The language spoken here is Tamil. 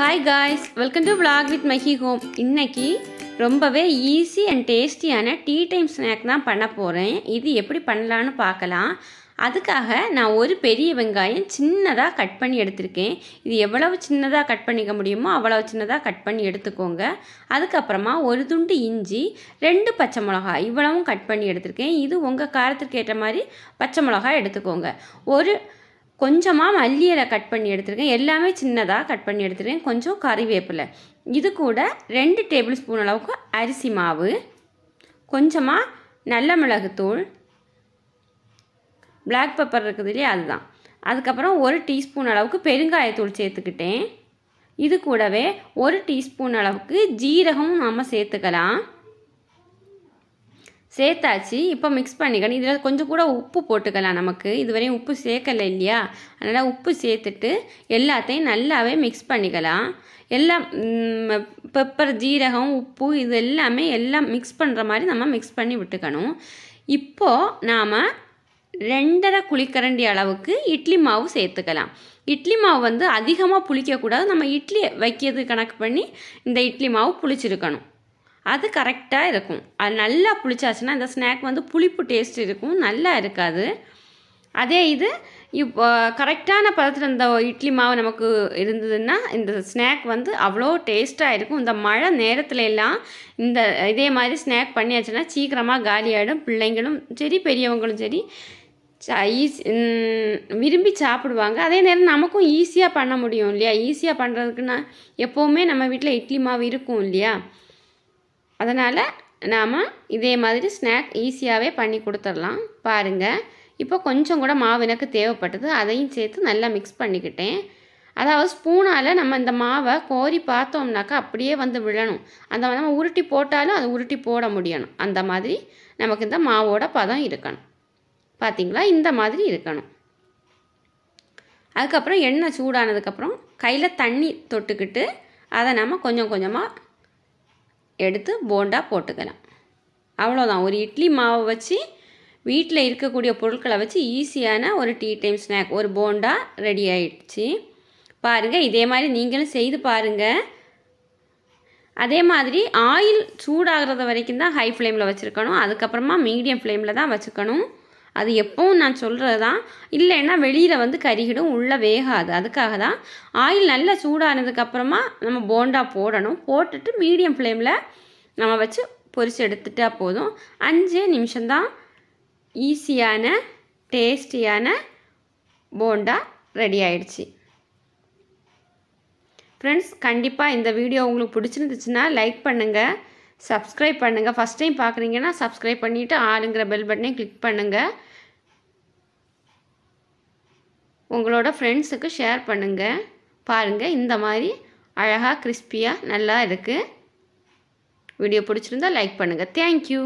hi guys welcome to vlog with Mahi home இன்றைக்கி ரொம்பவே ஈஸி அண்ட் டேஸ்டியான டீ டைம் ஸ்நாக் தான் பண்ண போகிறேன் இது எப்படி பண்ணலான்னு பார்க்கலாம் அதுக்காக நான் ஒரு பெரிய வெங்காயம் சின்னதாக கட் பண்ணி எடுத்திருக்கேன் இது எவ்வளவு சின்னதாக கட் பண்ணிக்க முடியுமோ அவ்வளவு சின்னதாக கட் பண்ணி எடுத்துக்கோங்க அதுக்கப்புறமா ஒரு துண்டு இஞ்சி ரெண்டு பச்சை மிளகா இவ்வளவும் கட் பண்ணி எடுத்திருக்கேன் இது உங்கள் காரத்திற்கு ஏற்ற மாதிரி பச்சை மிளகா எடுத்துக்கோங்க ஒரு கொஞ்சமாக மல்லியலை கட் பண்ணி எடுத்துருக்கேன் எல்லாமே சின்னதாக கட் பண்ணி எடுத்துருக்கேன் கொஞ்சம் கறிவேப்பிலை இது கூட ரெண்டு டேபிள் ஸ்பூன் அளவுக்கு அரிசி மாவு கொஞ்சமாக நல்ல மிளகுத்தூள் பிளாக் பெப்பர் இருக்குது இல்லையா அதுதான் அதுக்கப்புறம் ஒரு டீஸ்பூன் அளவுக்கு பெருங்காயத்தூள் சேர்த்துக்கிட்டேன் இது கூடவே ஒரு டீஸ்பூன் அளவுக்கு ஜீரகமும் நாம் சேர்த்துக்கலாம் சேர்த்தாச்சு இப்போ மிக்ஸ் பண்ணிக்கணும் இதில் கொஞ்சம் கூட உப்பு போட்டுக்கலாம் நமக்கு இதுவரையும் உப்பு சேர்க்கலை இல்லையா அதனால் உப்பு சேர்த்துட்டு எல்லாத்தையும் நல்லாவே மிக்ஸ் பண்ணிக்கலாம் எல்லாம் பெப்பர் ஜீரகம் உப்பு இது எல்லாமே எல்லாம் மிக்ஸ் பண்ணுற மாதிரி நம்ம மிக்ஸ் பண்ணி விட்டுக்கணும் இப்போது நாம் ரெண்டரை குழிக்கரண்டி அளவுக்கு இட்லி மாவு சேர்த்துக்கலாம் இட்லி மாவு வந்து அதிகமாக புளிக்கக்கூடாது நம்ம இட்லி வைக்கிறது கணக்கு பண்ணி இந்த இட்லி மாவு புளிச்சிருக்கணும் அது கரெக்டாக இருக்கும் அது நல்லா புளிச்சாச்சுன்னா இந்த ஸ்நாக் வந்து புளிப்பு டேஸ்ட் இருக்கும் நல்லா இருக்காது அதே இது இப்போ கரெக்டான பதத்தில் இந்த இட்லி மாவு நமக்கு இருந்ததுன்னா இந்த ஸ்நாக் வந்து அவ்வளோ டேஸ்ட்டாக இருக்கும் இந்த மழை நேரத்துல எல்லாம் இந்த இதே மாதிரி ஸ்நாக் பண்ணியாச்சுன்னா சீக்கிரமாக காலியாகிடும் பிள்ளைங்களும் சரி பெரியவங்களும் சரி ஈஸி விரும்பி சாப்பிடுவாங்க அதே நேரம் நமக்கும் ஈஸியாக பண்ண முடியும் இல்லையா ஈஸியாக பண்ணுறதுக்குன்னா எப்போவுமே நம்ம வீட்டில் இட்லி மாவு இருக்கும் இல்லையா அதனால் நாம் இதே மாதிரி ஸ்நாக் ஈஸியாகவே பண்ணி கொடுத்துடலாம் பாருங்கள் இப்போ கொஞ்சம் கூட மாவு எனக்கு தேவைப்பட்டது அதையும் சேர்த்து நல்லா மிக்ஸ் பண்ணிக்கிட்டேன் அதாவது ஸ்பூனால் நம்ம இந்த மாவை கோரி பார்த்தோம்னாக்கா அப்படியே வந்து விழணும் அந்த நம்ம உருட்டி போட்டாலும் அது உருட்டி போட முடியணும் அந்த மாதிரி நமக்கு இந்த மாவோட பதம் இருக்கணும் பார்த்திங்களா இந்த மாதிரி இருக்கணும் அதுக்கப்புறம் எண்ணெய் சூடானதுக்கப்புறம் கையில் தண்ணி தொட்டுக்கிட்டு அதை நம்ம கொஞ்சம் கொஞ்சமாக எடுத்து போண்டா போட்டுக்கலாம் அவ்வளோதான் ஒரு இட்லி மாவை வச்சு வீட்டில் இருக்கக்கூடிய பொருட்களை வச்சு ஈஸியான ஒரு டீ டைம் ஸ்நாக் ஒரு போண்டா ரெடி ஆயிடுச்சு பாருங்கள் இதே மாதிரி நீங்களும் செய்து பாருங்கள் அதே மாதிரி ஆயில் சூடாகிறது வரைக்கும் தான் ஹை ஃப்ளேமில் வச்சுருக்கணும் அதுக்கப்புறமா மீடியம் ஃப்ளேமில் தான் வச்சுக்கணும் அது எப்பவும் நான் சொல்கிறது தான் இல்லைன்னா வெளியில் வந்து கருகிடும் உள்ளே வேகாது அதுக்காக தான் ஆயில் நல்லா சூடானதுக்கப்புறமா நம்ம போண்டா போடணும் போட்டுட்டு மீடியம் ஃப்ளேமில் நம்ம வச்சு பொரித்து எடுத்துட்டா போதும் அஞ்சே நிமிஷம்தான் ஈஸியான டேஸ்டியான போண்டா ரெடி ஆயிடுச்சு ஃப்ரெண்ட்ஸ் கண்டிப்பாக இந்த வீடியோ உங்களுக்கு பிடிச்சிருந்துச்சுன்னா லைக் பண்ணுங்கள் சப்ஸ்கிரைப் பண்ணுங்கள் ஃபஸ்ட் டைம் பார்க்குறீங்கன்னா சப்ஸ்கிரைப் பண்ணிவிட்டு ஆளுங்கிற பெல் பட்டனையும் கிளிக் பண்ணுங்கள் உங்களோட ஃப்ரெண்ட்ஸுக்கு ஷேர் பண்ணுங்கள் பாருங்கள் இந்த மாதிரி அழகாக கிறிஸ்பியாக நல்லா இருக்குது வீடியோ பிடிச்சிருந்தா லைக் பண்ணுங்கள் தேங்க்யூ